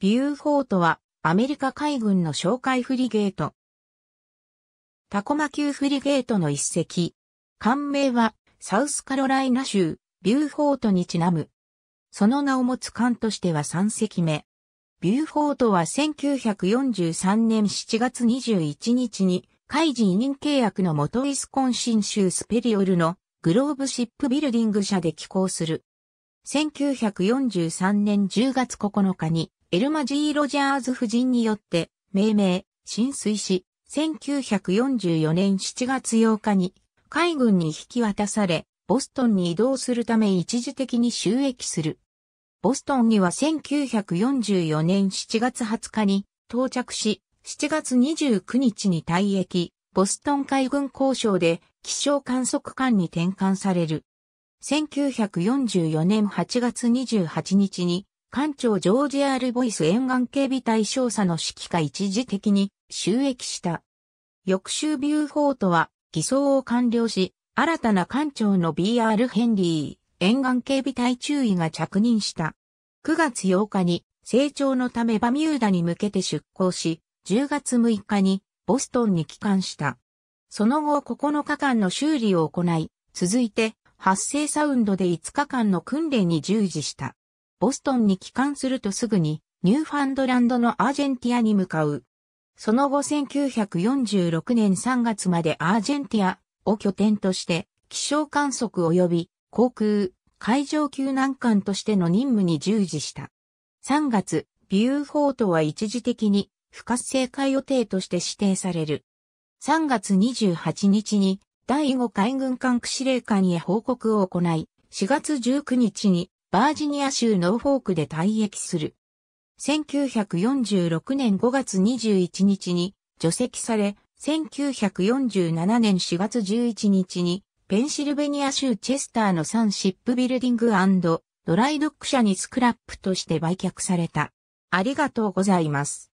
ビューフォートはアメリカ海軍の哨戒フリゲート。タコマ級フリゲートの一隻。艦名はサウスカロライナ州ビューフォートにちなむ。その名を持つ艦としては3隻目。ビューフォートは1943年7月21日に海事委任契約の元ウィスコンシン州スペリオルのグローブシップビルディング社で寄港する。1943年10月9日にエルマジー・ロジャーズ夫人によって命名、浸水し、1944年7月8日に海軍に引き渡され、ボストンに移動するため一時的に収益する。ボストンには1944年7月20日に到着し、7月29日に退役、ボストン海軍交渉で気象観測艦に転換される。1944年8月28日に艦長ジョージ・アール・ボイス沿岸警備隊少佐の指揮下一時的に収益した。翌週ビューフォートは偽装を完了し、新たな艦長の B.R. ヘンリー沿岸警備隊注意が着任した。9月8日に成長のためバミューダに向けて出港し、10月6日にボストンに帰還した。その後9日間の修理を行い、続いて発生サウンドで5日間の訓練に従事した。ボストンに帰還するとすぐに、ニューファンドランドのアージェンティアに向かう。その後1946年3月までアージェンティアを拠点として、気象観測及び航空、海上救難艦としての任務に従事した。3月、ビューフォートは一時的に不活性化予定として指定される。3月28日に第5海軍艦区司令官へ報告を行い、4月19日にバージニア州ノーフォークで退役する。1946年5月21日に除籍され、1947年4月11日にペンシルベニア州チェスターのサンシップビルディングドライドック社にスクラップとして売却された。ありがとうございます。